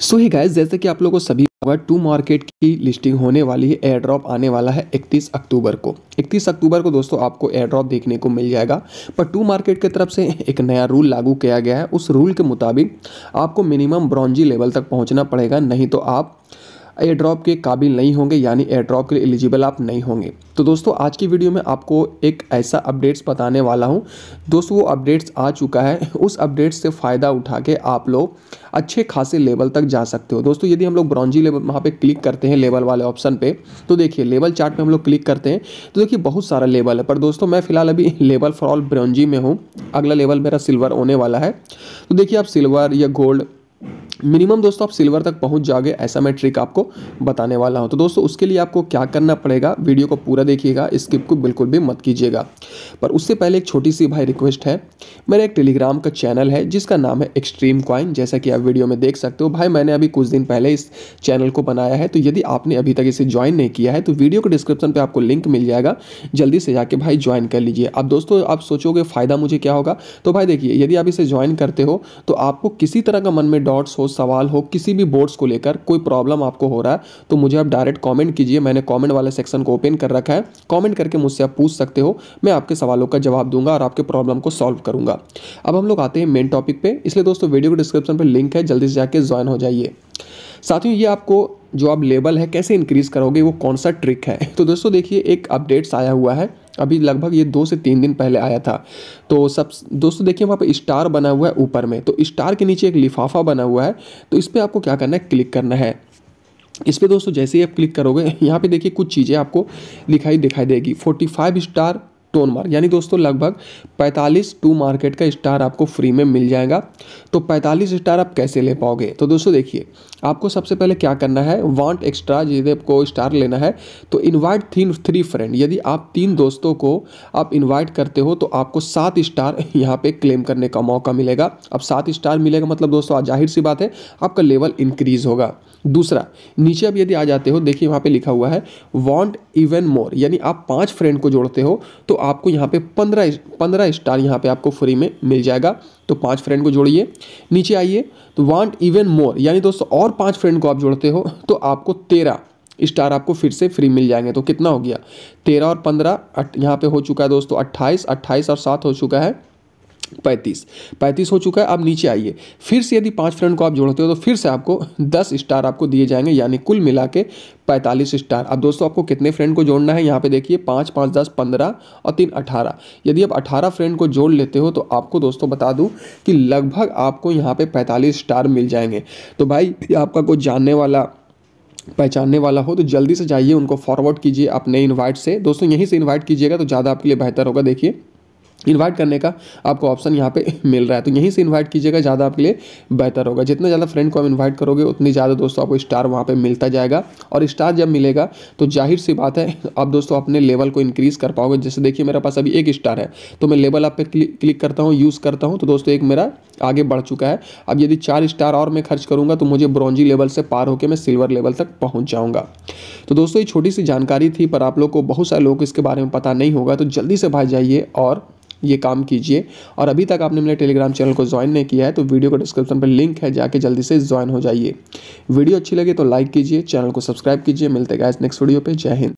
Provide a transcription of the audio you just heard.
सो ही guys जैसे कि आप लोगों को सभी टू मार्केट की लिस्टिंग होने वाली है एयर ड्रॉप आने वाला है 31 अक्टूबर को 31 अक्टूबर को दोस्तों आपको एयर ड्रॉप देखने को मिल जाएगा पर टू मार्केट की तरफ से एक नया रूल लागू किया गया है उस रूल के मुताबिक आपको मिनिमम ब्रॉन्जी लेवल तक पहुंचना पड़ेगा नहीं तो आप एयर ड्रॉप के काबिल नहीं होंगे यानी एयर ड्रॉप के लिए एलिजिबल आप नहीं होंगे तो दोस्तों आज की वीडियो में आपको एक ऐसा अपडेट्स बताने वाला हूँ दोस्तों वो अपडेट्स आ चुका है उस अपडेट्स से फ़ायदा उठा के आप लोग अच्छे खासे लेवल तक जा सकते हो दोस्तों यदि हम लोग ब्रॉन्जी लेवल वहाँ पर क्लिक करते हैं लेवल वाले ऑप्शन पर तो देखिए लेवल चार्ट हम लोग क्लिक करते हैं तो देखिए बहुत सारा लेवल है पर दोस्तों मैं फिलहाल अभी लेवल फॉर ऑल ब्रॉन्जी में हूँ अगला लेवल मेरा सिल्वर होने वाला है तो देखिए आप सिल्वर या गोल्ड मिनिमम दोस्तों आप सिल्वर तक पहुंच जाओगे ऐसा मैं ट्रिक आपको बताने वाला हूं तो दोस्तों उसके लिए आपको क्या करना पड़ेगा वीडियो को पूरा देखिएगा स्किप को बिल्कुल भी मत कीजिएगा पर उससे पहले एक छोटी सी भाई रिक्वेस्ट है मेरा एक टेलीग्राम का चैनल है जिसका नाम है एक्सट्रीम क्वाइन जैसा कि आप वीडियो में देख सकते हो भाई मैंने अभी कुछ दिन पहले इस चैनल को बनाया है तो यदि आपने अभी तक इसे ज्वाइन नहीं किया है तो वीडियो के डिस्क्रिप्शन पर आपको लिंक मिल जाएगा जल्दी से जाके भाई ज्वाइन कर लीजिए अब दोस्तों आप सोचोगे फ़ायदा मुझे क्या होगा तो भाई देखिए यदि आप इसे ज्वाइन करते हो तो आपको किसी तरह का मन में डॉट्स हो सवाल हो किसी भी बोर्ड्स को लेकर कोई प्रॉब्लम आपको हो रहा है तो मुझे आप डायरेक्ट कमेंट कीजिए मैंने कमेंट वाले सेक्शन को ओपन कर रखा है कमेंट करके मुझसे आप पूछ सकते हो मैं आपके सवालों का जवाब दूंगा और आपके प्रॉब्लम को सॉल्व करूंगा अब हम लोग आते हैं मेन टॉपिक पर इसलिए दोस्तों वीडियो को डिस्क्रिप्शन पर लिंक है जल्दी से जाके ज्वाइन हो जाइए साथियों ये आपको जो आप लेबल है कैसे इंक्रीज़ करोगे वो कौन सा ट्रिक है तो दोस्तों देखिए एक अपडेट्स आया हुआ है अभी लगभग ये दो से तीन दिन पहले आया था तो सब दोस्तों देखिए वहाँ पर स्टार बना हुआ है ऊपर में तो स्टार के नीचे एक लिफाफा बना हुआ है तो इस पर आपको क्या करना है क्लिक करना है इस पर दोस्तों जैसे ही आप क्लिक करोगे यहाँ पे देखिए कुछ चीज़ें आपको दिखाई दिखाई देगी 45 स्टार टोन मार्क यानी दोस्तों लगभग 45 टू मार्केट का स्टार आपको फ्री में मिल जाएगा तो 45 स्टार आप कैसे ले पाओगे तो दोस्तों देखिए आपको सबसे पहले क्या करना है वांट एक्स्ट्रा यदि आपको स्टार लेना है तो इनवाइट थीन थ्री फ्रेंड यदि आप तीन दोस्तों को आप इनवाइट करते हो तो आपको सात स्टार यहाँ पे क्लेम करने का मौका मिलेगा अब सात स्टार मिलेगा मतलब दोस्तों जाहिर सी बात है आपका लेवल इंक्रीज होगा दूसरा नीचे अब यदि आ जाते हो देखिए वहाँ पे लिखा हुआ है वांट इवन मोर यानी आप पांच फ्रेंड को जोड़ते हो तो आपको यहाँ पे पंद्रह पंद्रह स्टार यहाँ पे आपको फ्री में मिल जाएगा तो पांच फ्रेंड को जोड़िए नीचे आइए तो वांट इवन मोर यानी दोस्तों और पांच फ्रेंड को आप जोड़ते हो तो आपको तेरह स्टार आपको फिर से फ्री मिल जाएंगे तो कितना हो गया तेरह और पंद्रह यहाँ पे हो चुका है दोस्तों अट्ठाईस अट्ठाईस और सात हो चुका है पैंतीस पैंतीस हो चुका है अब नीचे आइए फिर से यदि पाँच फ्रेंड को आप जोड़ते हो तो फिर से आपको दस स्टार आपको दिए जाएंगे यानी कुल मिला के पैंतालीस स्टार अब दोस्तों आपको कितने फ्रेंड को जोड़ना है यहाँ पे देखिए पाँच पाँच दस पंद्रह और तीन अठारह यदि आप अठारह फ्रेंड को जोड़ लेते हो तो आपको दोस्तों बता दूँ कि लगभग आपको यहाँ पर पैंतालीस स्टार मिल जाएंगे तो भाई आपका कोई जानने वाला पहचानने वाला हो तो जल्दी से जाइए उनको फॉरवर्ड कीजिए अपने इनवाइट से दोस्तों यहीं से इनवाइट कीजिएगा तो ज़्यादा आपके लिए बेहतर होगा देखिए इनवाइट करने का आपको ऑप्शन यहाँ पे मिल रहा है तो यहीं से इनवाइट कीजिएगा ज़्यादा आपके लिए बेहतर होगा जितना ज़्यादा फ्रेंड को आप इनवाइट करोगे उतनी ज़्यादा दोस्तों आपको स्टार वहाँ पे मिलता जाएगा और स्टार जब मिलेगा तो जाहिर सी बात है आप दोस्तों अपने लेवल को इंक्रीज़ कर पाओगे जैसे देखिए मेरे पास अभी एक स्टार है तो मैं लेवल आप पे क्लिक करता हूँ यूज़ करता हूँ तो दोस्तों एक मेरा आगे बढ़ चुका है अब यदि चार स्टार और मैं खर्च करूँगा तो मुझे ब्रॉन्जी लेवल से पार होकर मैं सिल्वर लेवल तक पहुँच जाऊँगा तो दोस्तों ये छोटी सी जानकारी थी पर आप लोग को बहुत सारे लोग इसके बारे में पता नहीं होगा तो जल्दी से भाई जाइए और ये काम कीजिए और अभी तक आपने मेरे टेलीग्राम चैनल को ज्वाइन नहीं किया है तो वीडियो को डिस्क्रिप्शन पर लिंक है जाके जल्दी से ज्वाइन हो जाइए वीडियो अच्छी लगे तो लाइक कीजिए चैनल को सब्सक्राइब कीजिए मिलते गए नेक्स्ट वीडियो पर जय हिंद